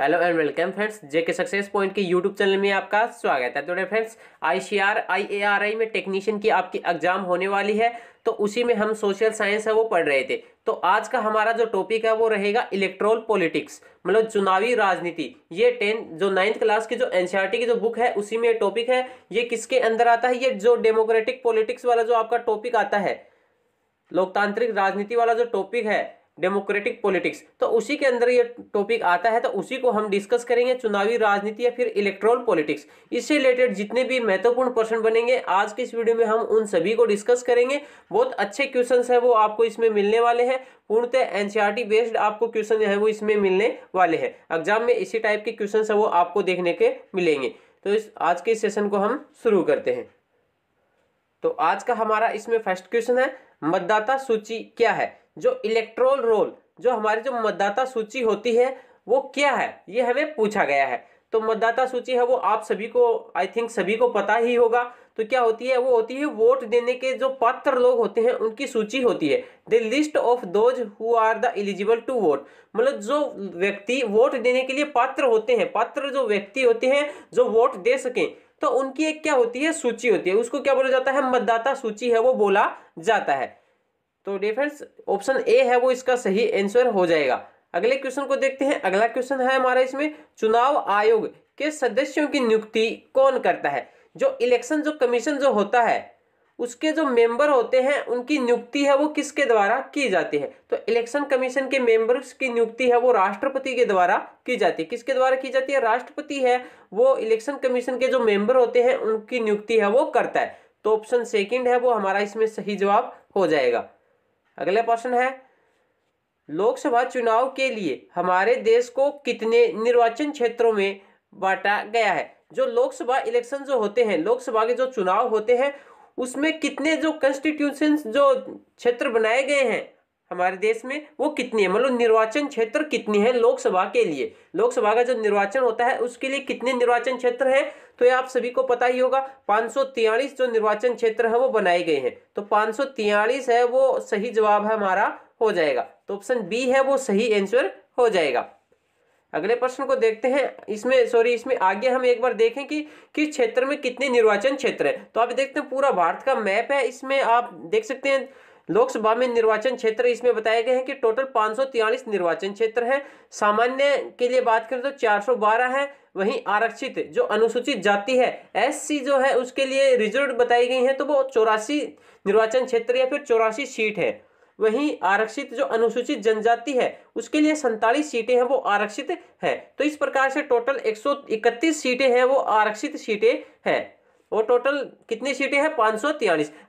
hello and welcome friends JK success point के YouTube channel में आपका स्वागत है तो friends I C R I A R I में टेक्नीशियन की आपकी एग्जाम होने वाली है तो उसी में हम सोशल साइंस है वो पढ़ रहे थे तो आज का हमारा जो टॉपिक है वो रहेगा इलेक्ट्रोल पॉलिटिक्स मतलब चुनावी राजनीति ये टेन जो नाइन्थ क्लास की जो एनसीईआरटी e की जो बुक है उसी में टॉपिक है ये किसके अंदर आता है ये जो डेमोक्रेटिक पॉलिटिक्स वाला जो आपका टॉपिक आता है लोकतांत्रिक राजनीति वाला जो टॉपिक है डेमोक्रेटिक पॉलिटिक्स तो उसी के अंदर ये टॉपिक आता है तो उसी को हम डिस्कस करेंगे चुनावी राजनीति या फिर इलेक्ट्रोल पॉलिटिक्स इससे रिलेटेड जितने भी महत्वपूर्ण प्रश्न बनेंगे आज के इस वीडियो में हम उन सभी को डिस्कस करेंगे बहुत अच्छे क्वेश्चन है वो आपको इसमें मिलने वाले हैं पूर्णतः एनसीआरटी बेस्ड आपको क्वेश्चन है वो इसमें मिलने वाले हैं एग्जाम में इसी टाइप के क्वेश्चन है वो आपको देखने के मिलेंगे तो इस आज के सेशन को हम शुरू करते हैं तो आज का हमारा इसमें फर्स्ट क्वेश्चन है मतदाता सूची क्या है जो इलेक्ट्रोल रोल जो हमारी जो मतदाता सूची होती है वो क्या है ये हमें पूछा गया है तो मतदाता सूची है वो आप सभी को आई थिंक सभी को पता ही होगा तो क्या होती है वो होती है वोट देने के जो पात्र लोग होते हैं उनकी सूची होती है the list of those who are the eligible to vote मतलब जो व्यक्ति वोट देने के लिए पात्र होते हैं पात्र जो व्यक्ति होते हैं जो वोट दे सकें तो उनकी एक क्या होती है सूची होती है उसको क्या बोला जाता है मतदाता सूची है वो बोला जाता है तो डिफेंस ऑप्शन ए है वो इसका सही आंसर हो जाएगा अगले क्वेश्चन को देखते हैं अगला क्वेश्चन है हमारा इसमें चुनाव आयोग के सदस्यों की नियुक्ति कौन करता है जो इलेक्शन जो कमीशन जो होता है उसके जो मेंबर होते हैं उनकी नियुक्ति है वो किसके द्वारा की जाती है तो इलेक्शन कमीशन के मेंबर्स की नियुक्ति है वो राष्ट्रपति के द्वारा की जाती है किसके द्वारा की जाती है राष्ट्रपति है वो इलेक्शन कमीशन के जो मेंबर होते हैं उनकी नियुक्ति है वो करता है तो ऑप्शन सेकंड है वो हमारा इसमें सही जवाब हो जाएगा अगला प्रश्न है लोकसभा चुनाव के लिए हमारे देश को कितने निर्वाचन क्षेत्रों में बांटा गया है जो लोकसभा इलेक्शन जो होते हैं लोकसभा के जो चुनाव होते हैं उसमें कितने जो कंस्टिट्यूशन जो क्षेत्र बनाए गए हैं हमारे देश में वो कितनी है मतलब निर्वाचन क्षेत्र कितनी है लोकसभा के लिए लोकसभा का जो निर्वाचन होता है उसके लिए कितने निर्वाचन क्षेत्र हैं तो ये आप सभी को पता ही होगा पाँच जो निर्वाचन क्षेत्र है वो बनाए गए हैं तो पाँच है वो सही जवाब है हमारा हो जाएगा तो ऑप्शन बी है वो सही आंसर हो जाएगा अगले प्रश्न को देखते हैं इसमें सॉरी इसमें आगे हम एक बार देखें कि किस क्षेत्र में कितने निर्वाचन क्षेत्र हैं तो आप देखते हैं पूरा भारत का मैप है इसमें आप देख सकते हैं लोकसभा में निर्वाचन क्षेत्र इसमें बताए गए हैं कि टोटल पाँच निर्वाचन क्षेत्र हैं सामान्य के लिए बात करें तो 412 है वहीं आरक्षित जो अनुसूचित जाति है एससी जो है उसके लिए रिजर्व बताई गई है तो वो चौरासी निर्वाचन क्षेत्र या फिर चौरासी सीट है वहीं आरक्षित जो अनुसूचित जनजाति है उसके लिए सैंतालीस सीटें हैं वो आरक्षित है तो इस प्रकार से टोटल 131 सीटें हैं वो आरक्षित सीटें हैं और टोटल कितनी सीटें हैं पाँच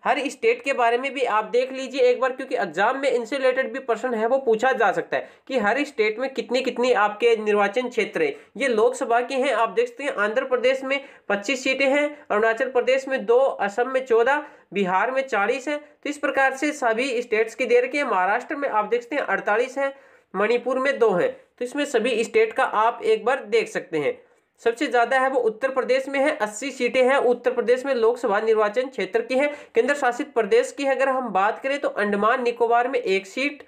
हर स्टेट के बारे में भी आप देख लीजिए एक बार क्योंकि एग्जाम में इनसे रिलेटेड भी प्रश्न है वो पूछा जा सकता है कि हर स्टेट में कितनी कितनी आपके निर्वाचन क्षेत्र है ये लोकसभा के हैं आप देख सकते हैं आंध्र प्रदेश में पच्चीस सीटें हैं अरुणाचल प्रदेश में दो असम में चौदह बिहार में चालीस है तो इस प्रकार से सभी स्टेट्स की दे रखी है महाराष्ट्र में आप देख सकते हैं अड़तालीस हैं मणिपुर में दो हैं तो इसमें सभी स्टेट का आप एक बार देख सकते हैं सबसे ज़्यादा है वो उत्तर प्रदेश में है अस्सी सीटें हैं उत्तर प्रदेश में लोकसभा निर्वाचन क्षेत्र की है केंद्र शासित प्रदेश की अगर हम बात करें तो अंडमान निकोबार में एक सीट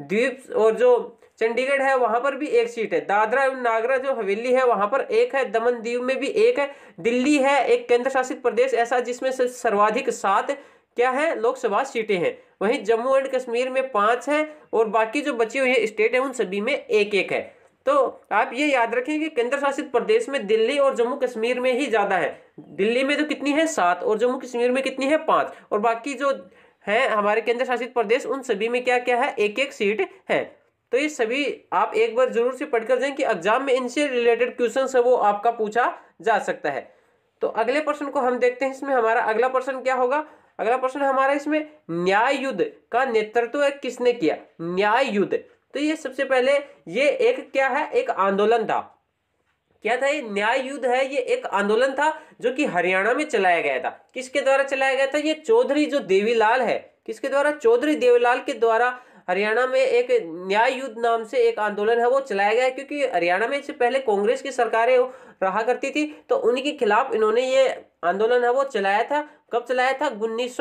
द्वीप और जो चंडीगढ़ है वहाँ पर भी एक सीट है दादरा एवं नागरा जो हवेली है वहाँ पर एक है दमन दीव में भी एक है दिल्ली है एक केंद्र शासित प्रदेश ऐसा जिसमें से सर्वाधिक सात क्या है लोकसभा सीटें हैं वहीं जम्मू एंड कश्मीर में पाँच हैं और बाकी जो बची हुई है स्टेट है उन सभी में एक एक है तो आप ये याद रखें कि केंद्र शासित प्रदेश में दिल्ली और जम्मू कश्मीर में ही ज़्यादा है दिल्ली में तो कितनी है सात और जम्मू कश्मीर में कितनी है पाँच और बाकी जो हैं हमारे केंद्र शासित प्रदेश उन सभी में क्या क्या है एक एक सीट है तो ये सभी आप एक बार जरूर से पढ़कर दें कि एग्जाम में इनसे रिलेटेड क्वेश्चन है वो आपका पूछा जा सकता है तो अगले प्रश्न को हम देखते हैं इसमें हमारा अगला प्रश्न क्या होगा अगला प्रश्न हमारा इसमें न्याय युद्ध का नेतृत्व किसने किया न्याय युद्ध तो ये सबसे पहले ये एक क्या है एक आंदोलन था क्या था ये न्याय युद्ध है ये एक आंदोलन था जो कि हरियाणा में चलाया गया था किसके द्वारा चलाया गया था ये चौधरी जो देवीलाल है किसके द्वारा चौधरी देवीलाल के द्वारा हरियाणा में एक न्याय युद्ध नाम से एक आंदोलन है वो चलाया गया क्योंकि हरियाणा में इससे पहले कांग्रेस की सरकारें रहा करती थी तो उनके खिलाफ इन्होंने ये आंदोलन है वो चलाया था कब चलाया था उन्नीस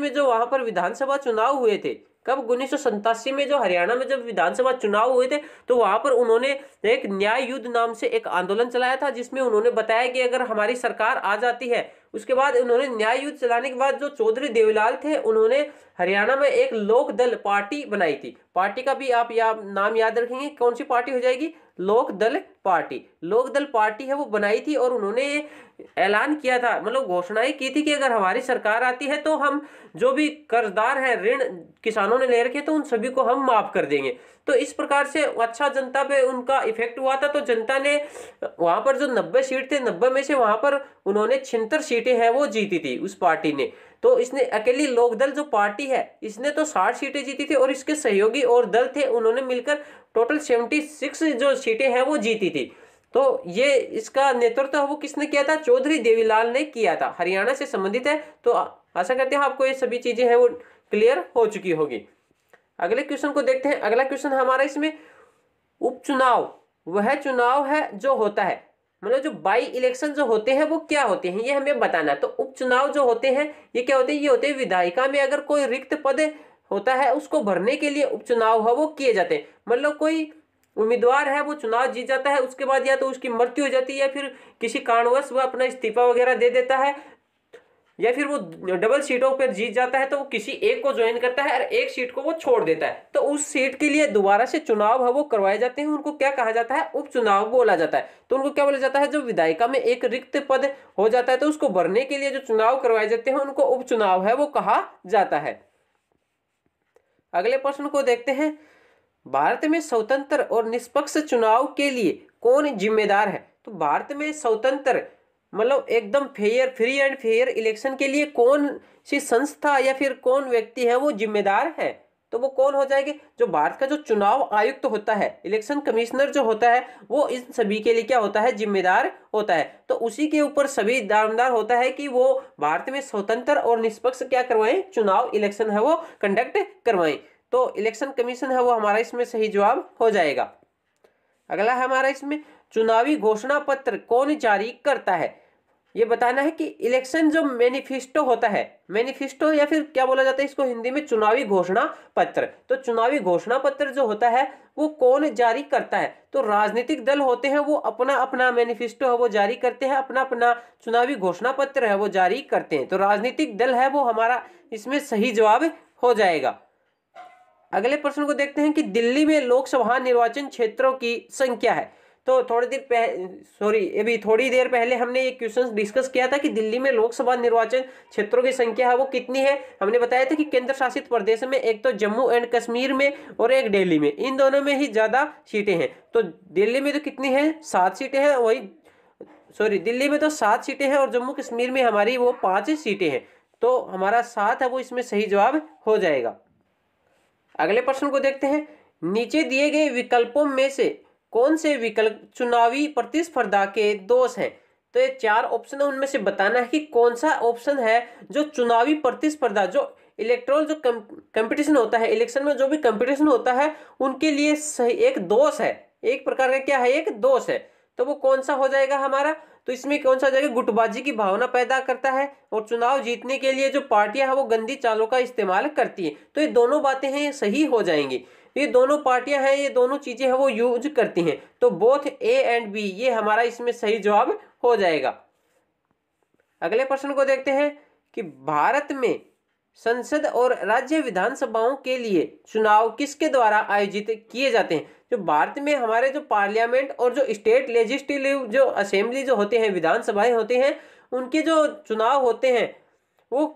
में जो वहां पर विधानसभा चुनाव हुए थे कब उन्नीस में जो हरियाणा में जब विधानसभा चुनाव हुए थे तो वहां पर उन्होंने एक न्याय युद्ध नाम से एक आंदोलन चलाया था जिसमें उन्होंने बताया कि अगर हमारी सरकार आ जाती है उसके बाद उन्होंने न्याय युद्ध चलाने के बाद जो चौधरी देवीलाल थे उन्होंने हरियाणा में एक लोक दल पार्टी बनाई थी पार्टी का भी आप या नाम याद रखेंगे कौन सी पार्टी हो जाएगी लोक दल पार्टी लोक दल पार्टी है वो बनाई थी और उन्होंने ऐलान किया था मतलब घोषणाएं की थी कि अगर हमारी सरकार आती है तो हम जो भी कर्जदार हैं ऋण किसानों ने ले रखे तो उन सभी को हम माफ़ कर देंगे तो इस प्रकार से अच्छा जनता पे उनका इफेक्ट हुआ था तो जनता ने वहाँ पर जो नब्बे सीट थे नब्बे में से वहाँ पर उन्होंने छिहत्तर सीटें हैं वो जीती थी उस पार्टी ने तो इसने अकेली लोकदल जो पार्टी है इसने तो साठ सीटें जीती थी और इसके सहयोगी और दल थे उन्होंने मिलकर टोटल सेवेंटी सिक्स जो सीटें हैं वो जीती थी तो ये इसका नेतृत्व वो किसने किया था चौधरी देवीलाल ने किया था हरियाणा से संबंधित है तो आशा करते हैं आपको ये सभी चीजें हैं वो क्लियर हो चुकी होगी अगले क्वेश्चन को देखते हैं अगला क्वेश्चन हमारा इसमें उपचुनाव वह चुनाव है जो होता है मतलब जो बाई इलेक्शन जो होते हैं वो क्या होते हैं ये हमें बताना तो उपचुनाव जो होते हैं ये क्या होते हैं ये होते हैं विधायिका में अगर कोई रिक्त पद होता है उसको भरने के लिए उपचुनाव है वो किए जाते हैं मतलब कोई उम्मीदवार है वो चुनाव जीत जाता है उसके बाद या तो उसकी मृत्यु हो जाती है या फिर किसी कारणवश वह अपना इस्तीफा वगैरह दे देता है या फिर वो डबल सीटों पर जीत जाता है तो वो किसी एक को ज्वाइन करता है और एक सीट को वो छोड़ देता है तो उस सीट के लिए दोबारा से चुनाव है वो करवाए जाते हैं उनको क्या कहा जाता है उपचुनाव बोला जाता है तो उनको क्या बोला जाता है जो विधायिका में एक रिक्त पद हो जाता है तो उसको भरने के लिए जो चुनाव करवाए जाते हैं उनको उपचुनाव है वो कहा जाता है अगले प्रश्न को देखते हैं भारत में स्वतंत्र और निष्पक्ष चुनाव के लिए कौन जिम्मेदार है तो भारत में स्वतंत्र मतलब एकदम fair free and fair election के लिए कौन सी संस्था या फिर कौन व्यक्ति है वो जिम्मेदार है तो वो कौन हो जाएगी जो भारत का जो चुनाव आयुक्त तो होता है इलेक्शन कमिश्नर जो होता है वो इन सभी के लिए क्या होता है जिम्मेदार होता है तो उसी के ऊपर सभी दामदार होता है कि वो भारत में स्वतंत्र और निष्पक्ष क्या करवाएं चुनाव इलेक्शन है वो कंडक्ट करवाएं तो इलेक्शन कमीशन है वो हमारा इसमें सही जवाब हो जाएगा अगला है हमारा इसमें चुनावी घोषणा पत्र कौन जारी करता है ये बताना है कि इलेक्शन जो मैनिफेस्टो होता है मैनिफेस्टो या फिर क्या बोला जाता है इसको हिंदी में चुनावी घोषणा पत्र तो चुनावी घोषणा पत्र जो होता है वो कौन जारी करता है तो राजनीतिक दल होते हैं वो अपना अपना मैनिफेस्टो है वो जारी करते हैं अपना अपना चुनावी घोषणा पत्र है वो जारी करते हैं तो राजनीतिक दल है वो हमारा इसमें सही जवाब हो जाएगा अगले प्रश्न को देखते हैं कि दिल्ली में लोकसभा निर्वाचन क्षेत्रों की संख्या है तो थोड़ी देर पह सॉरी अभी थोड़ी देर पहले हमने ये क्वेश्चन डिस्कस किया था कि दिल्ली में लोकसभा निर्वाचन क्षेत्रों की संख्या है वो कितनी है हमने बताया था कि केंद्र शासित प्रदेश में एक तो जम्मू एंड कश्मीर में और एक दिल्ली में इन दोनों में ही ज़्यादा सीटें हैं तो दिल्ली में तो कितनी है सात सीटें हैं वही सॉरी दिल्ली में तो सात सीटें हैं और जम्मू कश्मीर में हमारी वो पाँच सीटें हैं तो हमारा सात है वो इसमें सही जवाब हो जाएगा अगले प्रश्न को देखते हैं नीचे दिए गए विकल्पों में से कौन से विकल्प चुनावी प्रतिस्पर्धा के दोष हैं तो ये चार ऑप्शन है उनमें से बताना है कि कौन सा ऑप्शन है जो चुनावी प्रतिस्पर्धा जो इलेक्ट्रोल जो कंपटीशन होता है इलेक्शन में जो भी कंपटीशन होता है उनके लिए सही एक दोष है एक प्रकार का क्या है एक दोष है तो वो कौन सा हो जाएगा हमारा तो इसमें कौन सा हो जाएगा गुटबाजी की भावना पैदा करता है और चुनाव जीतने के लिए जो पार्टियां हैं वो गंदी चालों का इस्तेमाल करती हैं तो ये दोनों बातें हैं सही हो जाएंगी तो ये दोनों पार्टियां हैं ये दोनों चीज़ें हैं वो यूज करती हैं तो बोथ ए एंड बी ये हमारा इसमें सही जवाब हो जाएगा अगले प्रश्न को देखते हैं कि भारत में संसद और राज्य विधानसभाओं के लिए चुनाव किसके द्वारा आयोजित किए जाते हैं जो भारत में हमारे जो पार्लियामेंट और जो स्टेट लेजिस्लेटिव जो असेंबली जो होते हैं विधानसभाएं होते हैं उनके जो चुनाव होते हैं वो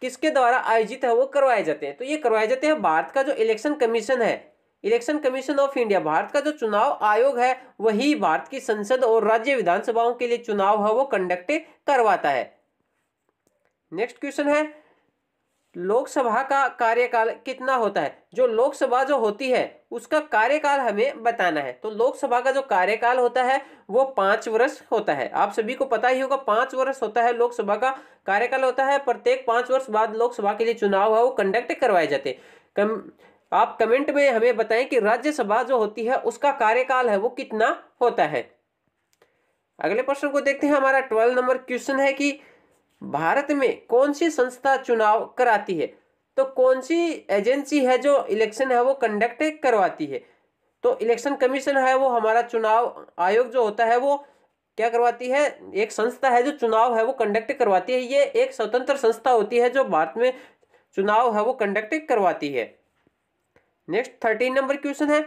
किसके द्वारा आयोजित है वो करवाए जाते हैं तो ये करवाए जाते हैं भारत का जो इलेक्शन कमीशन है election commission of India Bharat का जो चुनाव आयोग है वही भारत की संसद और राज्य विधानसभाओं के लिए चुनाव है वो कंडक्ट करवाता है नेक्स्ट क्वेश्चन है लोकसभा का कार्यकाल कितना होता है जो लोकसभा जो होती है उसका कार्यकाल हमें बताना है तो लोकसभा का जो कार्यकाल होता है वो पाँच वर्ष होता है आप सभी को पता ही होगा पाँच वर्ष होता है लोकसभा का कार्यकाल होता है प्रत्येक पाँच वर्ष बाद लोकसभा के लिए चुनाव है वो कंडक्ट करवाए जाते कम आप कमेंट में हमें बताएं कि राज्यसभा जो होती है उसका कार्यकाल है वो कितना होता है अगले प्रश्न को देखते हैं हमारा ट्वेल्व नंबर क्वेश्चन है कि भारत में कौन सी संस्था चुनाव कराती है तो कौन सी एजेंसी है जो इलेक्शन है वो कंडक्ट करवाती है तो इलेक्शन कमीशन है वो हमारा चुनाव आयोग जो होता है वो क्या करवाती है एक संस्था है जो चुनाव है वो कंडक्ट करवाती है ये एक स्वतंत्र संस्था होती है जो भारत में चुनाव है वो कंडक्ट करवाती है नेक्स्ट थर्टीन नंबर क्वेश्चन है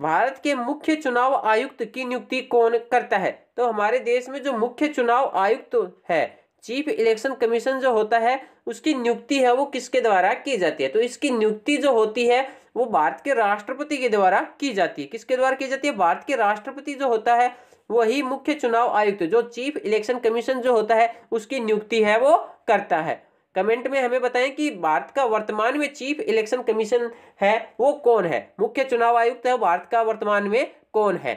भारत के मुख्य चुनाव आयुक्त की नियुक्ति कौन करता है तो हमारे देश में जो मुख्य चुनाव आयुक्त है चीफ इलेक्शन कमीशन जो होता है उसकी नियुक्ति है वो किसके द्वारा की जाती है तो इसकी नियुक्ति जो होती है वो भारत के राष्ट्रपति के द्वारा की जाती है किसके द्वारा की जाती है भारत के राष्ट्रपति जो होता है वही मुख्य चुनाव आयुक्त जो चीफ इलेक्शन कमीशन जो होता है उसकी नियुक्ति है वो करता है कमेंट में हमें बताएं कि भारत का वर्तमान में चीफ इलेक्शन कमीशन है वो कौन है मुख्य चुनाव आयुक्त है भारत का वर्तमान में कौन है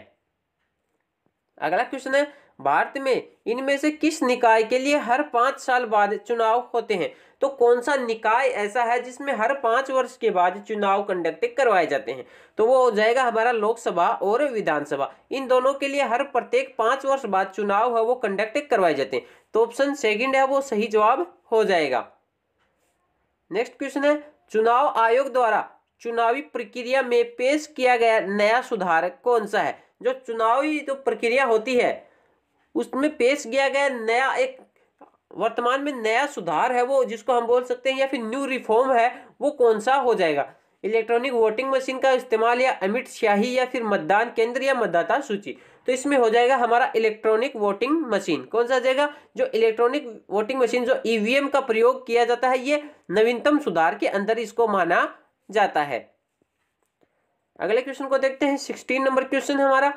अगला क्वेश्चन है भारत में इनमें से किस निकाय के लिए हर पाँच साल बाद चुनाव होते हैं तो कौन सा निकाय ऐसा है जिसमें हर पाँच वर्ष के बाद चुनाव कंडक्ट करवाए जाते हैं तो वो हो जाएगा हमारा लोकसभा और विधानसभा इन दोनों के लिए हर प्रत्येक पाँच वर्ष बाद चुनाव है वो कंडक्ट करवाए जाते हैं तो ऑप्शन सेकेंड है वो सही जवाब हो जाएगा नेक्स्ट क्वेश्चन है चुनाव आयोग द्वारा चुनावी प्रक्रिया में पेश किया गया नया सुधार कौन सा है जो चुनावी जो तो प्रक्रिया होती है उसमें पेश किया गया नया एक वर्तमान में नया सुधार है वो जिसको हम बोल सकते हैं या फिर न्यू रिफॉर्म है वो कौन सा हो जाएगा इलेक्ट्रॉनिक वोटिंग मशीन का इस्तेमाल या अमिट शाही या फिर मतदान केंद्र या मतदाता सूची तो इसमें हो जाएगा हमारा इलेक्ट्रॉनिक वोटिंग मशीन कौन सा जाएगा जो इलेक्ट्रॉनिक वोटिंग मशीन जो ईवीएम e का प्रयोग किया जाता है ये नवीनतम सुधार के अंदर इसको माना जाता है अगले क्वेश्चन को देखते हैं सिक्सटीन नंबर क्वेश्चन हमारा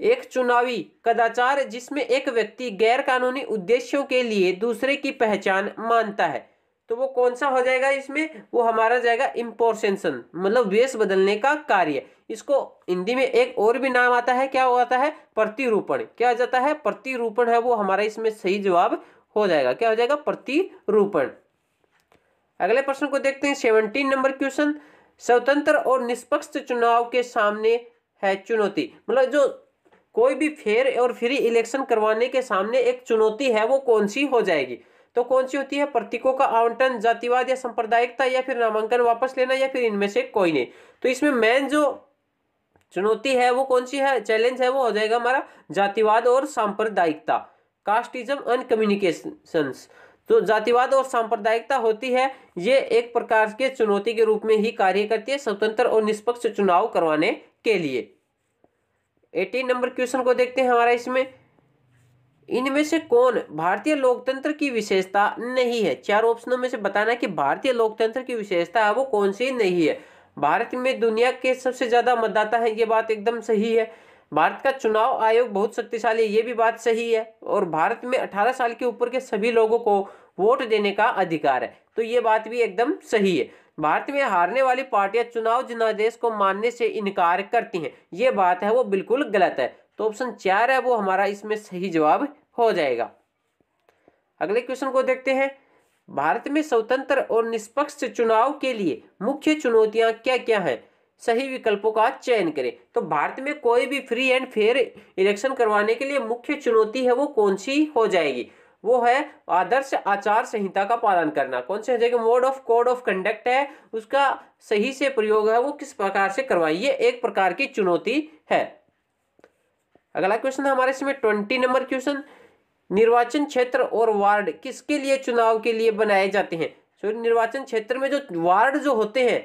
एक चुनावी कदाचार जिसमें एक व्यक्ति गैर कानूनी उद्देश्यों के लिए दूसरे की पहचान मानता है तो वो कौन सा हो जाएगा इसमें वो हमारा जाएगा इम्पोर्सेंसन मतलब वेश बदलने का कार्य इसको हिंदी में एक और भी नाम आता है क्या होता है प्रतिरूपण क्या हो जाता है प्रतिरूपण है वो हमारा इसमें सही जवाब हो जाएगा क्या हो जाएगा प्रतिरूपण अगले प्रश्न को देखते हैं सेवनटीन नंबर क्वेश्चन स्वतंत्र और निष्पक्ष चुनाव के सामने है चुनौती मतलब जो कोई भी फेयर और फ्री इलेक्शन करवाने के सामने एक चुनौती है वो कौन सी हो जाएगी तो कौन सी होती है प्रतीकों का आवंटन जातिवाद या सांप्रदायिकता या फिर नामांकन वापस लेना या फिर इनमें से कोई नहीं तो इसमें मेन जो चुनौती है वो कौन सी है चैलेंज है वो हो जाएगा हमारा जातिवाद और सांप्रदायिकता कास्टिज्म एंड कम्युनिकेशन तो जातिवाद और सांप्रदायिकता होती है ये एक प्रकार के चुनौती के रूप में ही कार्य करती है स्वतंत्र और निष्पक्ष चुनाव करवाने के लिए एटीन नंबर क्वेश्चन को देखते हैं हमारा इसमें इनमें से कौन भारतीय लोकतंत्र की विशेषता नहीं है चार ऑप्शनों में से बताना कि भारतीय लोकतंत्र की विशेषता है वो कौन सी नहीं है भारत में दुनिया के सबसे ज़्यादा मतदाता है ये बात एकदम सही है भारत का चुनाव आयोग बहुत शक्तिशाली है ये भी बात सही है और भारत में अठारह साल के ऊपर के सभी लोगों को वोट देने का अधिकार है तो ये बात भी एकदम सही है भारत में हारने वाली पार्टियां चुनाव जनादेश को मानने से इनकार करती हैं ये बात है वो बिल्कुल गलत है तो ऑप्शन चार है वो हमारा इसमें सही जवाब हो जाएगा अगले क्वेश्चन को देखते हैं भारत में स्वतंत्र और निष्पक्ष चुनाव के लिए मुख्य चुनौतियां क्या क्या हैं सही विकल्पों का चयन करें तो भारत में कोई भी फ्री एंड फेयर इलेक्शन करवाने के लिए मुख्य चुनौती है वो कौन सी हो जाएगी वो है आदर्श आचार संहिता का पालन करना कौन से जैसे mode of code of conduct है उसका सही से प्रयोग है वो किस प्रकार से करवाइए एक प्रकार की चुनौती है अगला क्वेश्चन हमारे इसमें ट्वेंटी नंबर क्वेश्चन निर्वाचन क्षेत्र और वार्ड किसके लिए चुनाव के लिए बनाए जाते हैं सो तो निर्वाचन क्षेत्र में जो वार्ड जो होते हैं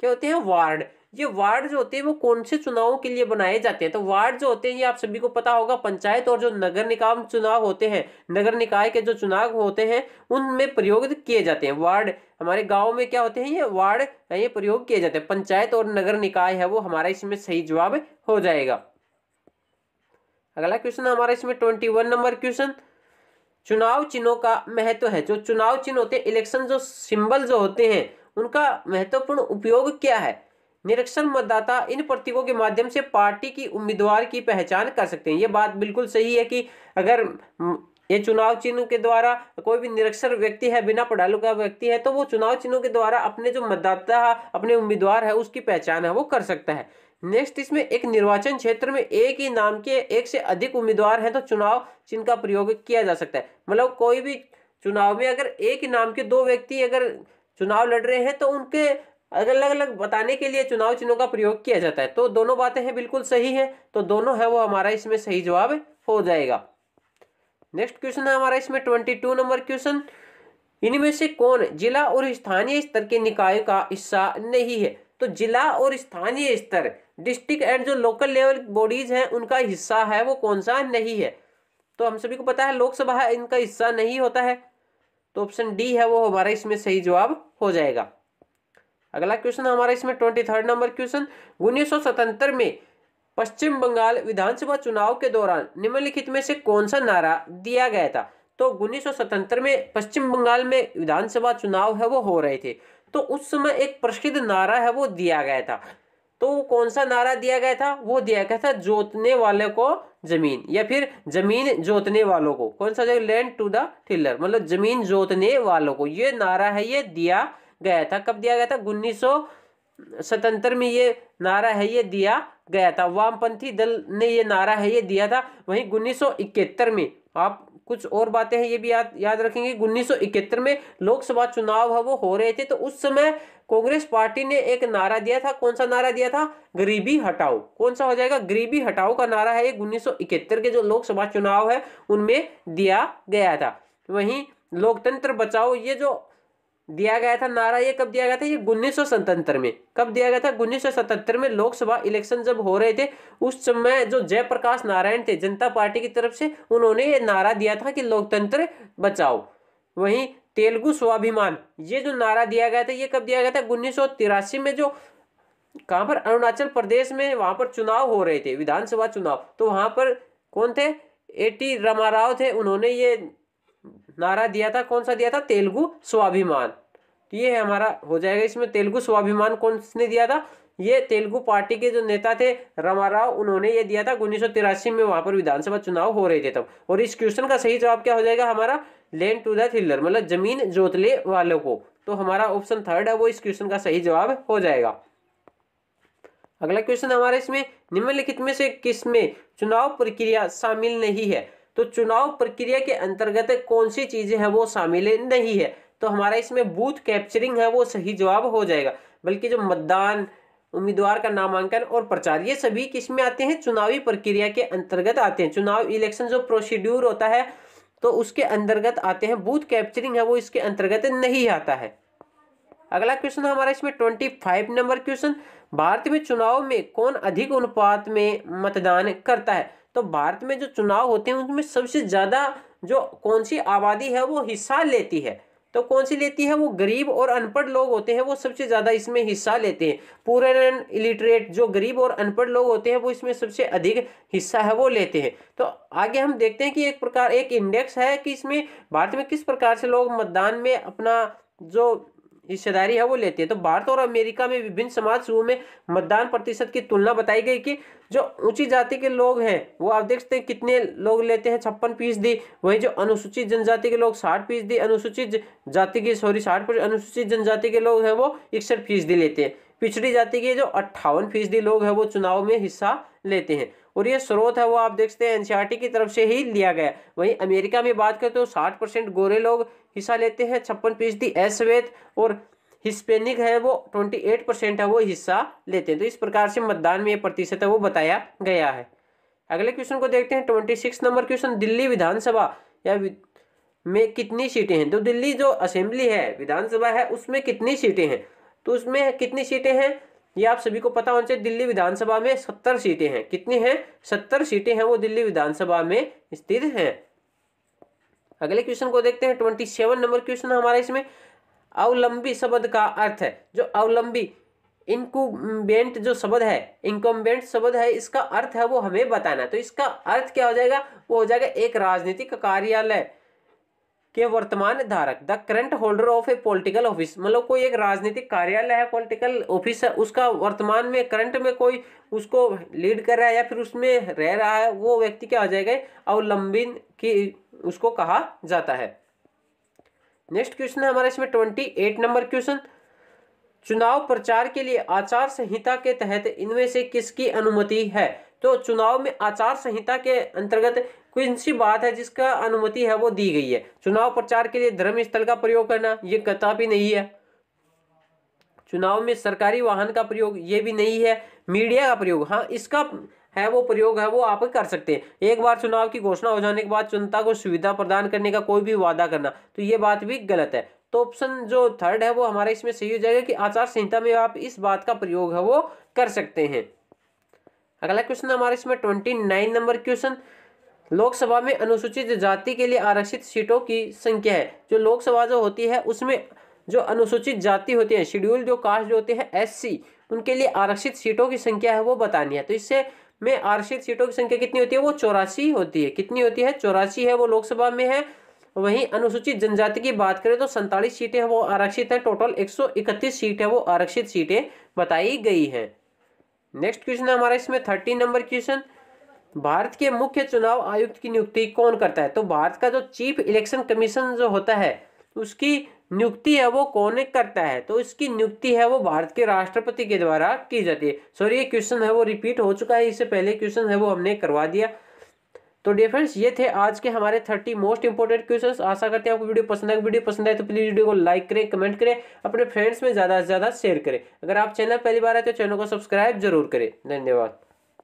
क्या होते हैं वार्ड ये वार्ड जो होते हैं वो कौन से चुनावों के लिए बनाए जाते हैं तो वार्ड जो होते हैं ये आप सभी को पता होगा पंचायत और जो नगर निकाय चुनाव होते हैं नगर निकाय के जो चुनाव होते हैं उनमें प्रयोग किए जाते हैं वार्ड हमारे गांव में क्या होते हैं ये वार्ड ये प्रयोग किए जाते हैं पंचायत और नगर निकाय है वो हमारा इसमें सही जवाब हो जाएगा अगला क्वेश्चन हमारा इसमें ट्वेंटी वन नंबर क्वेश्चन चुनाव चिन्हों का महत्व है जो चुनाव चिन्ह होते हैं इलेक्शन जो सिंबल जो होते हैं उनका महत्वपूर्ण उपयोग क्या है निरक्षर मतदाता इन प्रतीकों के माध्यम से पार्टी की उम्मीदवार की पहचान कर सकते हैं ये बात बिल्कुल सही है कि अगर ये चुनाव चिन्ह के द्वारा कोई भी निरक्षर व्यक्ति है बिना पढ़ालू का व्यक्ति है तो वो चुनाव चिन्हों के द्वारा अपने जो मतदाता है अपने उम्मीदवार है उसकी पहचान है वो कर सकता है नेक्स्ट इसमें एक निर्वाचन क्षेत्र में एक ही नाम के एक से अधिक उम्मीदवार हैं तो चुनाव चिन्ह का प्रयोग किया जा सकता है मतलब कोई भी चुनाव में अगर एक ही नाम के दो व्यक्ति अगर चुनाव लड़ रहे हैं तो उनके अलग अलग बताने के लिए चुनाव चिन्हों का प्रयोग किया जाता है तो दोनों बातें हैं बिल्कुल सही है तो दोनों है वो हमारा इसमें सही जवाब हो जाएगा नेक्स्ट क्वेश्चन है हमारा इसमें ट्वेंटी टू नंबर क्वेश्चन इनमें से कौन जिला और स्थानीय स्तर के निकाय का हिस्सा नहीं है तो जिला और स्थानीय स्तर डिस्ट्रिक्ट एंड जो लोकल लेवल बॉडीज हैं उनका हिस्सा है वो कौन सा नहीं है तो हम सभी को पता है लोकसभा है इनका हिस्सा नहीं होता है तो ऑप्शन डी है वो हमारा इसमें सही जवाब हो जाएगा अगला क्वेश्चन हमारा इसमें ट्वेंटी थर्ड नंबर क्वेश्चन उन्नीस सौ सतहत्तर में पश्चिम बंगाल विधानसभा चुनाव के दौरान निम्नलिखित में से कौन सा नारा दिया गया था तो उन्नीस सौ सतहत्तर में पश्चिम बंगाल में विधानसभा चुनाव है वो हो रहे थे तो उस समय एक प्रसिद्ध नारा है वो दिया गया था तो वो कौन सा नारा दिया गया था वो दिया गया था जोतने वाले को जमीन या फिर जमीन जोतने वालों को कौन सा लैंड टू द टिलर मतलब जमीन जोतने वालों को ये नारा है ये दिया गया था कब दिया गया था उन्नीस सतंतर में ये नारा है ये दिया गया था वामपंथी दल ने ये नारा है ये दिया था वहीं उन्नीस में आप कुछ और बातें हैं ये भी याद याद रखेंगे उन्नीस में लोकसभा चुनाव है वो हो रहे थे तो उस समय कांग्रेस पार्टी ने एक नारा दिया था कौन सा नारा दिया था गरीबी हटाओ कौन सा हो जाएगा गरीबी हटाओ का नारा है ये उन्नीस के जो लोकसभा चुनाव है उनमें दिया गया था वहीं लोकतंत्र बचाओ ये जो दिया गया था नारा ये कब दिया गया था ये उन्नीस सौ में कब दिया गया था उन्नीस सौ में लोकसभा इलेक्शन जब हो रहे थे उस समय जो जयप्रकाश नारायण थे जनता पार्टी की तरफ से उन्होंने ये नारा दिया था कि लोकतंत्र बचाओ वहीं तेलुगु स्वाभिमान ये जो नारा दिया गया था ये कब दिया गया था उन्नीस में जो कहाँ पर अरुणाचल प्रदेश में वहाँ पर चुनाव हो रहे थे विधानसभा चुनाव तो वहाँ पर कौन थे ए टी रमाराव थे उन्होंने ये नारा दिया था कौन सा दिया था तेलुगु स्वाभिमान तो ये हमारा हो जाएगा इसमें तेलुगु स्वाभिमान कौन ने दिया था ये तेलुगु पार्टी के जो नेता थे रामाराव उन्होंने ये दिया था उन्नीस में वहां पर विधानसभा चुनाव हो रहे थे तब और इस क्वेश्चन का सही जवाब क्या हो जाएगा हमारा लैंड टू दिल्लर मतलब जमीन जोतले वालों को तो हमारा ऑप्शन थर्ड है वो इस क्वेश्चन का सही जवाब हो जाएगा अगला क्वेश्चन हमारे इसमें निम्नलिखित में से किसमें चुनाव प्रक्रिया शामिल नहीं है तो चुनाव प्रक्रिया के अंतर्गत कौन सी चीज़ें हैं वो शामिल नहीं है तो हमारा इसमें बूथ कैप्चरिंग है वो सही जवाब हो जाएगा बल्कि जो मतदान उम्मीदवार का नामांकन और प्रचार ये सभी किस में आते हैं चुनावी प्रक्रिया के अंतर्गत आते हैं चुनाव इलेक्शन जो प्रोसीड्यूर होता है तो उसके अंतर्गत आते हैं बूथ कैप्चरिंग है वो इसके अंतर्गत नहीं आता है अगला क्वेश्चन हमारा इसमें twenty five number question Bharat में चुनाव में कौन अधिक अनुपात में मतदान करता है तो भारत में जो चुनाव होते हैं उनमें सबसे ज़्यादा जो कौन सी आबादी है वो हिस्सा लेती है तो कौन सी लेती है वो गरीब और अनपढ़ लोग होते हैं वो सबसे ज़्यादा इसमें हिस्सा लेते हैं पूरे एंड इलिटरेट जो गरीब और अनपढ़ लोग होते हैं वो इसमें सबसे अधिक हिस्सा है वो लेते हैं तो आगे हम देखते हैं कि एक प्रकार एक इंडेक्स है कि इसमें भारत में किस प्रकार से लोग मतदान में अपना जो हिस्सेदारी है वो लेती है तो भारत और अमेरिका में विभिन्न समाज समूह में मतदान प्रतिशत की तुलना बताई गई कि जो ऊंची जाति के लोग हैं वो आप देख सकते हैं कितने लोग लेते हैं छप्पन फीसदी वही जो अनुसूचित जनजाति के लोग साठ फीसदी अनुसूचित जाति की सॉरी साठ अनुसूचित जनजाति के लोग हैं वो इकसठ फीसदी लेते हैं पिछड़ी जाति के जो अट्ठावन फीसदी लोग हैं वो चुनाव में हिस्सा लेते हैं और ये स्रोत है वो आप देख सकते हैं एनसीईआरटी e की तरफ से ही लिया गया वहीं अमेरिका में बात करें तो साठ परसेंट गोरे लोग हिस्सा लेते हैं छप्पन फीसदी अश्वेत और हिस्पेनिक है वो ट्वेंटी एट परसेंट है वो हिस्सा लेते हैं तो इस प्रकार से मतदान में ये प्रतिशत है वो बताया गया है अगले क्वेश्चन को देखते हैं twenty six number question Delhi Vidhan Sabha या में कितनी सीटें हैं तो दिल्ली जो असेंबली है विधानसभा है उसमें कितनी सीटें हैं तो उसमें कितनी सीटें हैं ये आप सभी को पता होना चाहिए दिल्ली विधानसभा में सत्तर सीटें हैं कितनी हैं सत्तर सीटें हैं वो दिल्ली विधानसभा में स्थित हैं अगले क्वेश्चन को देखते हैं ट्वेंटी सेवन नंबर क्वेश्चन हमारा इसमें अवलंबी शब्द का अर्थ है जो अवलंबी इनकुम्बेंट जो शब्द है इनकम्बेंट शब्द है इसका अर्थ है वो हमें बताना है तो इसका अर्थ क्या हो जाएगा वो हो जाएगा एक राजनीतिक कार्यालय के वर्तमान धारक the current holder of a political office मतलब कोई एक राजनीतिक कार्यालय है पॉलिटिकल ऑफिस है उसका वर्तमान में करंट में कोई उसको लीड कर रहा है या फिर उसमें रह रहा है वो व्यक्ति क्या हो जाएगा अवलंबिन की उसको कहा जाता है नेक्स्ट क्वेश्चन है हमारा इसमें ट्वेंटी एट नंबर क्वेश्चन चुनाव प्रचार के लिए आचार संहिता के तहत इनमें से किसकी अनुमति है तो चुनाव में आचार संहिता के अंतर्गत कोई ऐसी बात है जिसका अनुमति है वो दी गई है चुनाव प्रचार के लिए धर्म स्थल का प्रयोग करना ये कथा भी नहीं है चुनाव में सरकारी वाहन का प्रयोग ये भी नहीं है मीडिया का प्रयोग हाँ इसका है वो प्रयोग है वो आप कर सकते हैं एक बार चुनाव की घोषणा हो जाने के बाद जनता को सुविधा प्रदान करने का कोई भी वादा करना तो ये बात भी गलत है तो ऑप्शन जो थर्ड है वो हमारे इसमें सही हो जाएगा कि आचार संहिता में आप इस बात का प्रयोग है वो कर सकते हैं अगला क्वेश्चन हमारे इसमें twenty nine number question Lok Sabha में अनुसूचित जाति के लिए आरक्षित सीटों की संख्या है जो लोकसभा जो होती है उसमें जो अनुसूचित जाति होती है शेड्यूल जो कास्ट जो होते हैं एस उनके लिए आरक्षित सीटों की संख्या है वो बतानी है तो इससे में आरक्षित सीटों की संख्या कितनी होती है वो चौरासी होती है कितनी होती है चौरासी है वो लोकसभा में है वहीं अनुसूचित जनजाति की बात करें तो सैंतालीस सीटें हैं वो आरक्षित हैं टोटल 131 सीट है वो आरक्षित सीटें बताई गई हैं नेक्स्ट क्वेश्चन है हमारा इसमें थर्टी नंबर क्वेश्चन भारत के मुख्य चुनाव आयुक्त की नियुक्ति कौन करता है तो भारत का जो चीफ इलेक्शन कमीशन जो होता है उसकी नियुक्ति है वो कौन करता है तो इसकी नियुक्ति है वो भारत के राष्ट्रपति के द्वारा की जाती है सॉरी ये क्वेश्चन है वो रिपीट हो चुका है इससे पहले क्वेश्चन है वो हमने करवा दिया तो डियर ये थे आज के हमारे थर्टी मोस्ट इंपॉर्टेंट क्वेश्चंस आशा करते हैं आपको वीडियो पसंद आए वीडियो पसंद आए तो प्लीज़ वीडियो को लाइक करें कमेंट करें अपने फ्रेंड्स में ज़्यादा से ज़्यादा शेयर करें अगर आप चैनल पहली बार आए तो चैनल को सब्सक्राइब जरूर करें धन्यवाद